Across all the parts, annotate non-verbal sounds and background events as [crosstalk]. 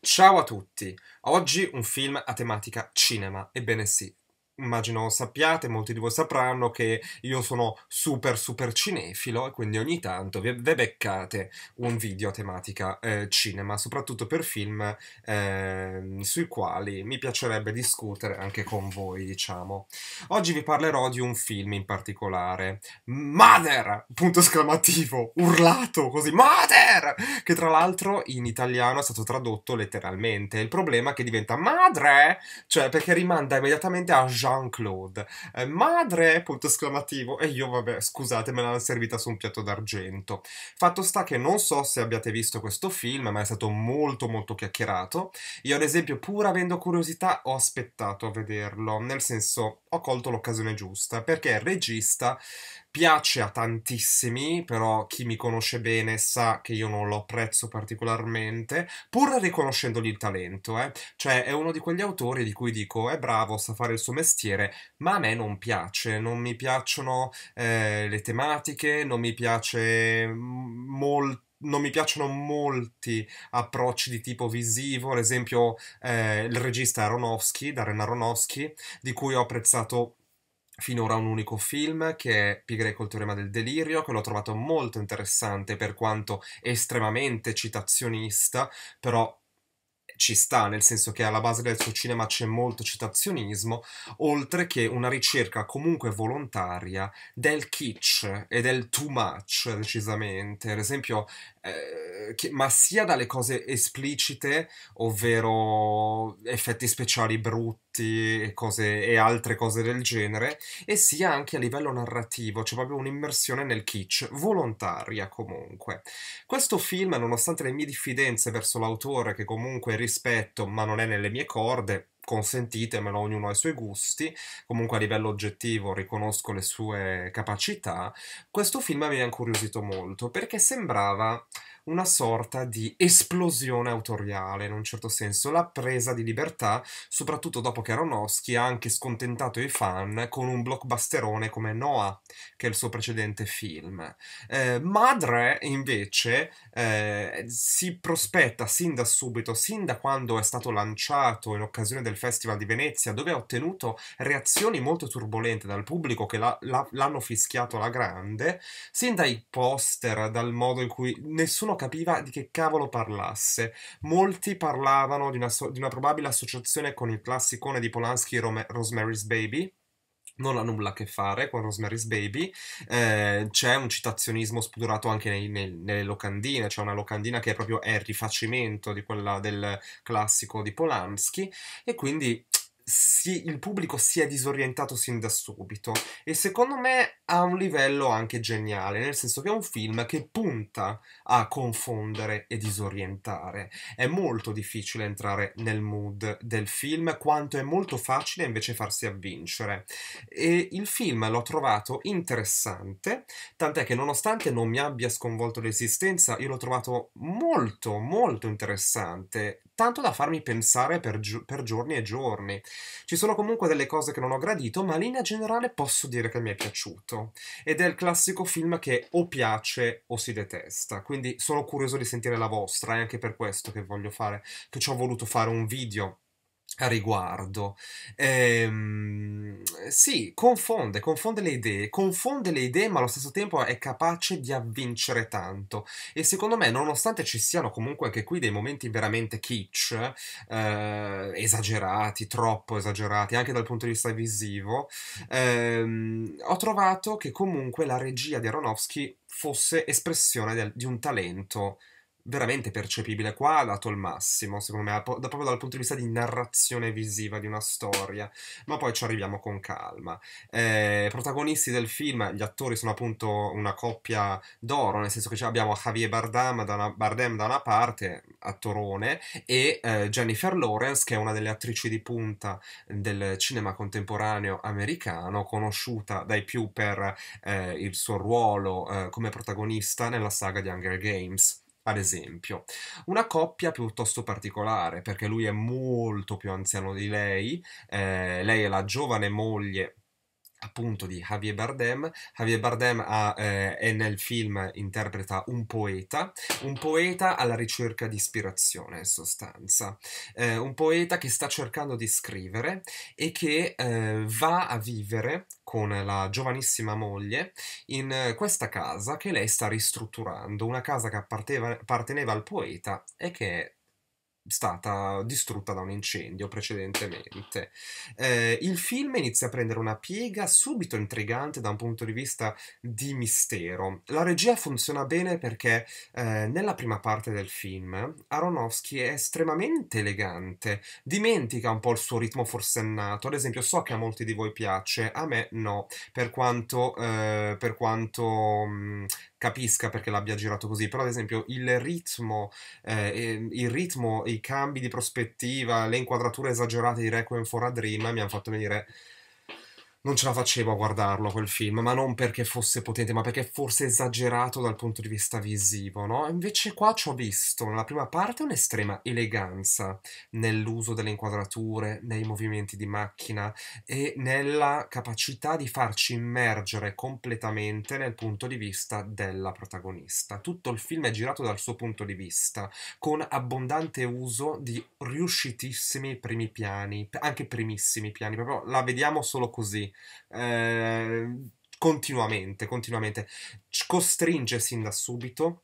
Ciao a tutti! Oggi un film a tematica cinema, ebbene sì, immagino sappiate, molti di voi sapranno che io sono super super cinefilo e quindi ogni tanto vi, vi beccate un video a tematica eh, cinema, soprattutto per film eh, sui quali mi piacerebbe discutere anche con voi, diciamo. Oggi vi parlerò di un film in particolare, Mother! Punto esclamativo, urlato così, Mother! Che tra l'altro in italiano è stato tradotto letteralmente. Il problema è che diventa madre, cioè perché rimanda immediatamente a Jean Jean-Claude. Eh, madre! Punto esclamativo. E io, vabbè, scusate, me l'hanno servita su un piatto d'argento. Fatto sta che non so se abbiate visto questo film, ma è stato molto molto chiacchierato. Io, ad esempio, pur avendo curiosità, ho aspettato a vederlo. Nel senso, ho colto l'occasione giusta perché il regista piace a tantissimi, però chi mi conosce bene sa che io non lo apprezzo particolarmente, pur riconoscendogli il talento, eh. cioè è uno di quegli autori di cui dico è bravo, sa fare il suo mestiere, ma a me non piace, non mi piacciono eh, le tematiche, non mi piace mm, molto non mi piacciono molti approcci di tipo visivo, ad esempio eh, il regista Aronofsky, Darren Aronofsky, di cui ho apprezzato finora un unico film che è Pi greco il teorema del delirio che l'ho trovato molto interessante per quanto estremamente citazionista però ci sta, nel senso che alla base del suo cinema c'è molto citazionismo, oltre che una ricerca comunque volontaria del kitsch e del too much, decisamente. Ad esempio, eh, che, ma sia dalle cose esplicite, ovvero effetti speciali brutti e, cose, e altre cose del genere, e sia anche a livello narrativo, cioè proprio un'immersione nel kitsch, volontaria comunque. Questo film, nonostante le mie diffidenze verso l'autore, che comunque rispetto, ma non è nelle mie corde, consentimelo, ognuno ha i suoi gusti, comunque a livello oggettivo riconosco le sue capacità, questo film mi ha incuriosito molto perché sembrava una sorta di esplosione autoriale, in un certo senso, la presa di libertà, soprattutto dopo che Aronofsky ha anche scontentato i fan con un blockbusterone come Noah, che è il suo precedente film. Eh, Madre, invece, eh, si prospetta sin da subito, sin da quando è stato lanciato in occasione del Festival di Venezia, dove ha ottenuto reazioni molto turbolente dal pubblico che l'hanno la, la, fischiato alla grande, sin dai poster, dal modo in cui nessuno nessuno capiva di che cavolo parlasse. Molti parlavano di una, so- di una probabile associazione con il classicone di Polanski Rome- Rosemary's Baby, non ha nulla a che fare con Rosemary's Baby, eh, c'è un citazionismo spudorato anche nei, nei, nelle locandine, c'è una locandina che è proprio è il rifacimento di quella del classico di Polanski e quindi si, il pubblico si è disorientato sin da subito e secondo me ha un livello anche geniale, nel senso che è un film che punta a confondere e disorientare. È molto difficile entrare nel mood del film, quanto è molto facile invece farsi avvincere. E il film l'ho trovato interessante, tant'è che nonostante non mi abbia sconvolto l'esistenza, io l'ho trovato molto molto interessante, tanto da farmi pensare per, gio- per giorni e giorni. Ci sono comunque delle cose che non ho gradito, ma in linea generale posso dire che mi è piaciuto. Ed è il classico film che o piace o si detesta. Quindi sono curioso di sentire la vostra, è anche per questo che voglio fare, che ci ho voluto fare un video a riguardo. Ehm, sì, confonde, confonde le idee, confonde le idee ma allo stesso tempo è capace di avvincere tanto e secondo me nonostante ci siano comunque anche qui dei momenti veramente kitsch, eh, esagerati, troppo esagerati anche dal punto di vista visivo, ehm, ho trovato che comunque la regia di Aronofsky fosse espressione del, di un talento veramente percepibile. Qua ha dato il massimo, secondo me, da, proprio dal punto di vista di narrazione visiva di una storia. Ma poi ci arriviamo con calma. Eh, protagonisti del film, gli attori sono appunto una coppia d'oro, nel senso che abbiamo Javier Bardem da una, Bardem da una parte, attorone, e eh, Jennifer Lawrence, che è una delle attrici di punta del cinema contemporaneo americano, conosciuta dai più per eh, il suo ruolo eh, come protagonista nella saga di Hunger Games ad esempio. Una coppia piuttosto particolare, perché lui è molto più anziano di lei, eh, lei è la giovane moglie appunto di Javier Bardem. Javier Bardem ha, eh, nel film interpreta un poeta, un poeta alla ricerca di ispirazione in sostanza, eh, un poeta che sta cercando di scrivere e che eh, va a vivere con la giovanissima moglie in questa casa che lei sta ristrutturando, una casa che apparteneva al poeta e che è stata distrutta da un incendio precedentemente. Eh, il film inizia a prendere una piega subito intrigante da un punto di vista di mistero. La regia funziona bene perché eh, nella prima parte del film Aronofsky è estremamente elegante, dimentica un po' il suo ritmo forsennato, ad esempio so che a molti di voi piace, a me no, per quanto, eh, per quanto mh, mm, capisca perché l'abbia girato così, però ad esempio il ritmo, eh, ehm, il ritmo, i cambi di prospettiva, le inquadrature esagerate di Requiem for a Dream mi hanno fatto venire non ce la facevo a guardarlo quel film, ma non perché fosse potente, ma perché fosse esagerato dal punto di vista visivo, no? Invece qua ci ho visto, nella prima parte, un'estrema eleganza nell'uso delle inquadrature, nei movimenti di macchina e nella capacità di farci immergere completamente nel punto di vista della protagonista. Tutto il film è girato dal suo punto di vista, con abbondante uso di riuscitissimi primi piani, anche primissimi piani, proprio la vediamo solo così eh, continuamente, continuamente, costringe sin da subito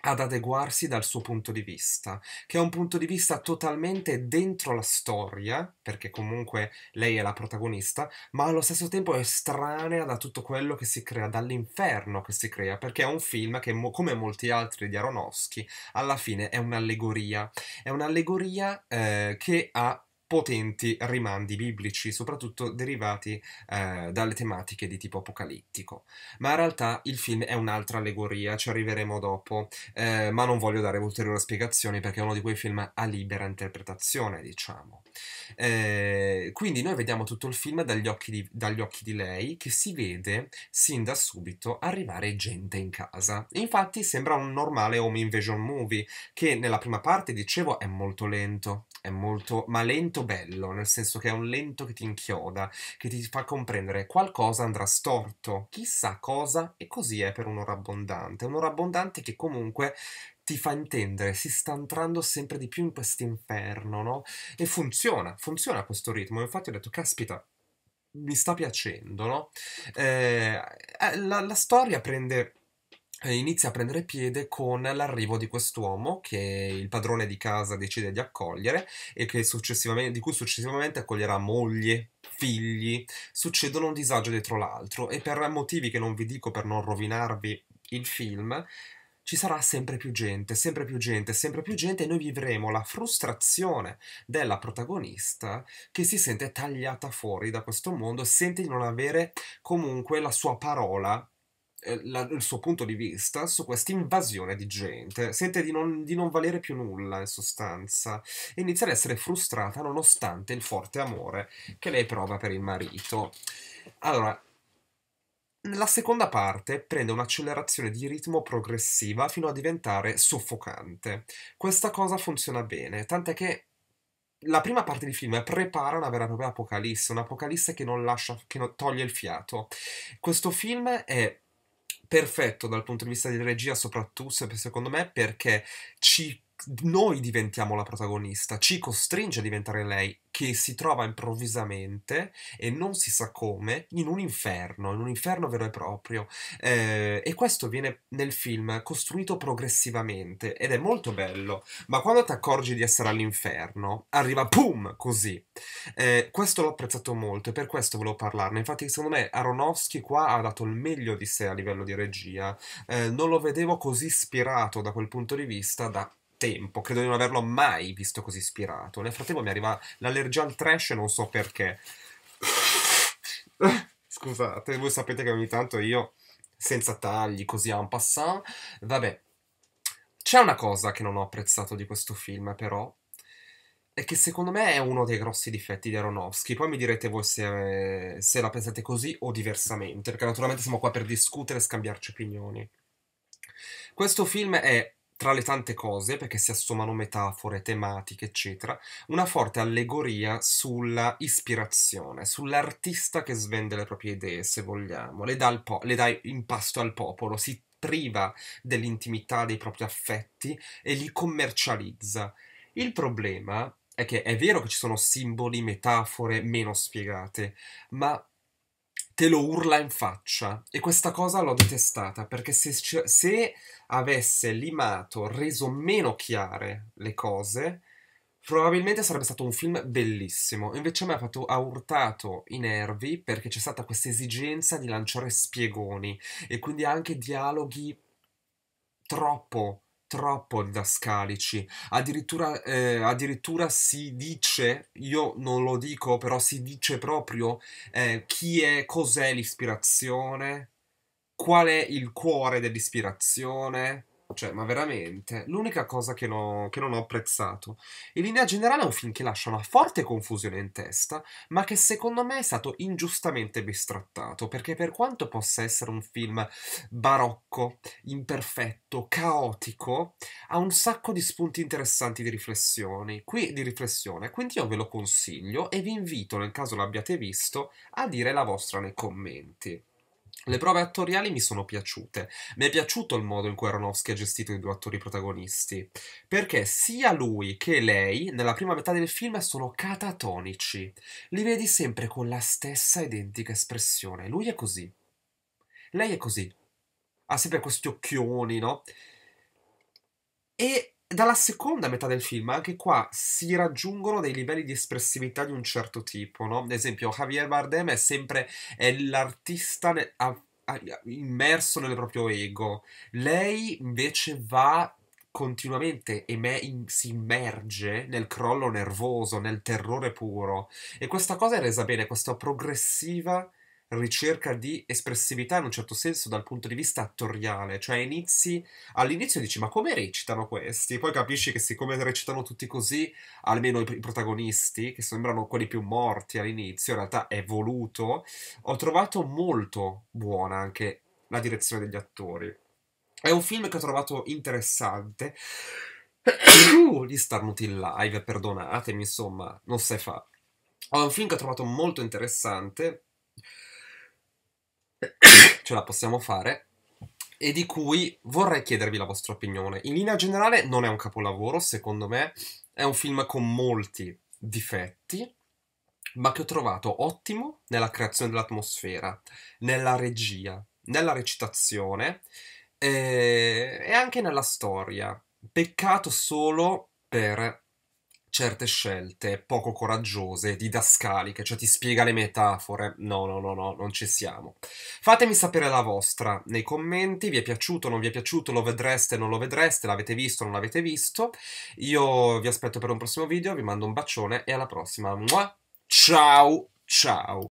ad adeguarsi dal suo punto di vista, che è un punto di vista totalmente dentro la storia, perché comunque lei è la protagonista, ma allo stesso tempo è estranea da tutto quello che si crea, dall'inferno che si crea, perché è un film che, come molti altri di Aronofsky, alla fine è un'allegoria. È un'allegoria eh, che ha potenti rimandi biblici, soprattutto derivati eh, dalle tematiche di tipo apocalittico. Ma in realtà il film è un'altra allegoria, ci arriveremo dopo, eh, ma non voglio dare ulteriori spiegazioni perché è uno di quei film a libera interpretazione, diciamo. Eh, quindi noi vediamo tutto il film dagli occhi, di, dagli occhi di lei, che si vede sin da subito arrivare gente in casa. Infatti sembra un normale home invasion movie, che nella prima parte, dicevo, è molto lento è molto, ma lento bello, nel senso che è un lento che ti inchioda, che ti fa comprendere qualcosa andrà storto, chissà cosa, e così è per un'ora abbondante. Un'ora abbondante che comunque ti fa intendere, si sta entrando sempre di più in questo inferno, no? E funziona, funziona questo ritmo. Infatti ho detto, caspita, mi sta piacendo, no? Eh, eh la, la storia prende eh, inizia a prendere piede con l'arrivo di quest'uomo che il padrone di casa decide di accogliere e di cui successivamente accoglierà moglie, figli. Succedono un disagio dietro l'altro e per motivi che non vi dico per non rovinarvi il film, ci sarà sempre più gente, sempre più gente, sempre più gente e noi vivremo la frustrazione della protagonista che si sente tagliata fuori da questo mondo, sente di non avere comunque la sua parola eh, la, il suo punto di vista su questa invasione di gente. Sente di non, di non, valere più nulla, in sostanza, e inizia ad essere frustrata nonostante il forte amore che lei prova per il marito. Allora, la seconda parte prende un'accelerazione di ritmo progressiva fino a diventare soffocante. Questa cosa funziona bene, tant'è che la prima parte di film prepara una vera e propria apocalisse, un'apocalisse che non lascia, che non toglie il fiato. Questo film è perfetto dal punto di vista di regia, soprattutto secondo me, perché ci noi diventiamo la protagonista, ci costringe a diventare lei, che si trova improvvisamente e non si sa come in un inferno, in un inferno vero e proprio. Eh, e questo viene nel film costruito progressivamente ed è molto bello, ma quando ti accorgi di essere all'inferno, arriva boom così. Eh, questo l'ho apprezzato molto e per questo volevo parlarne. Infatti, secondo me, Aronofsky qua ha dato il meglio di sé a livello di regia. Eh, non lo vedevo così ispirato da quel punto di vista da tempo, credo di non averlo mai visto così ispirato. Nel frattempo mi arriva l'allergia al trash e non so perché. [laughs] Scusate, voi sapete che ogni tanto io senza tagli, così en passant. Vabbè, c'è una cosa che non ho apprezzato di questo film, però, e che secondo me è uno dei grossi difetti di Aronofsky. Poi mi direte voi se, se la pensate così o diversamente, perché naturalmente siamo qua per discutere e scambiarci opinioni. Questo film è tra le tante cose, perché si assomano metafore, tematiche, eccetera, una forte allegoria sulla ispirazione, sull'artista che svende le proprie idee, se vogliamo, le dà, po- le dà in pasto al popolo, si priva dell'intimità dei propri affetti e li commercializza. Il problema è che è vero che ci sono simboli, metafore meno spiegate, ma te lo urla in faccia e questa cosa l'ho detestata perché se, se avesse limato, reso meno chiare le cose, probabilmente sarebbe stato un film bellissimo. Invece mi ha, fatto, ha urtato i nervi perché c'è stata questa esigenza di lanciare spiegoni e quindi anche dialoghi troppo troppo didascalici, addirittura, eh, addirittura si dice, io non lo dico, però si dice proprio eh, chi è, cos'è l'ispirazione, qual è il cuore dell'ispirazione, cioè, ma veramente, l'unica cosa che, no, che non ho apprezzato. In linea generale è un film che lascia una forte confusione in testa, ma che secondo me è stato ingiustamente bistrattato, perché per quanto possa essere un film barocco, imperfetto, caotico, ha un sacco di spunti interessanti di riflessioni, qui di riflessione, quindi io ve lo consiglio e vi invito, nel caso l'abbiate visto, a dire la vostra nei commenti. Le prove attoriali mi sono piaciute. Mi è piaciuto il modo in cui Aronofsky ha gestito i due attori protagonisti, perché sia lui che lei, nella prima metà del film, sono catatonici. Li vedi sempre con la stessa identica espressione. Lui è così. Lei è così. Ha sempre questi occhioni, no? E dalla seconda metà del film, anche qua, si raggiungono dei livelli di espressività di un certo tipo, no? Ad esempio, Javier Bardem è sempre è l'artista ne, a, a, immerso nel proprio ego. Lei invece va continuamente e me, in, si immerge nel crollo nervoso, nel terrore puro. E questa cosa è resa bene, questa progressiva ricerca di espressività in un certo senso dal punto di vista attoriale, cioè inizi, all'inizio dici ma come recitano questi? Poi capisci che siccome recitano tutti così, almeno i, protagonisti, che sembrano quelli più morti all'inizio, in realtà è voluto, ho trovato molto buona anche la direzione degli attori. È un film che ho trovato interessante. Gli [coughs] starnuti in live, perdonatemi, insomma, non si fa. È un film che ho trovato molto interessante [coughs] ce la possiamo fare e di cui vorrei chiedervi la vostra opinione. In linea generale non è un capolavoro, secondo me è un film con molti difetti, ma che ho trovato ottimo nella creazione dell'atmosfera, nella regia, nella recitazione eh, e anche nella storia. Peccato solo per certe scelte poco coraggiose, didascaliche, cioè ti spiega le metafore. No, no, no, no, non ci siamo. Fatemi sapere la vostra nei commenti, vi è piaciuto, non vi è piaciuto, lo vedreste, non lo vedreste, l'avete visto, non l'avete visto. Io vi aspetto per un prossimo video, vi mando un bacione e alla prossima. Mua! Ciao, ciao.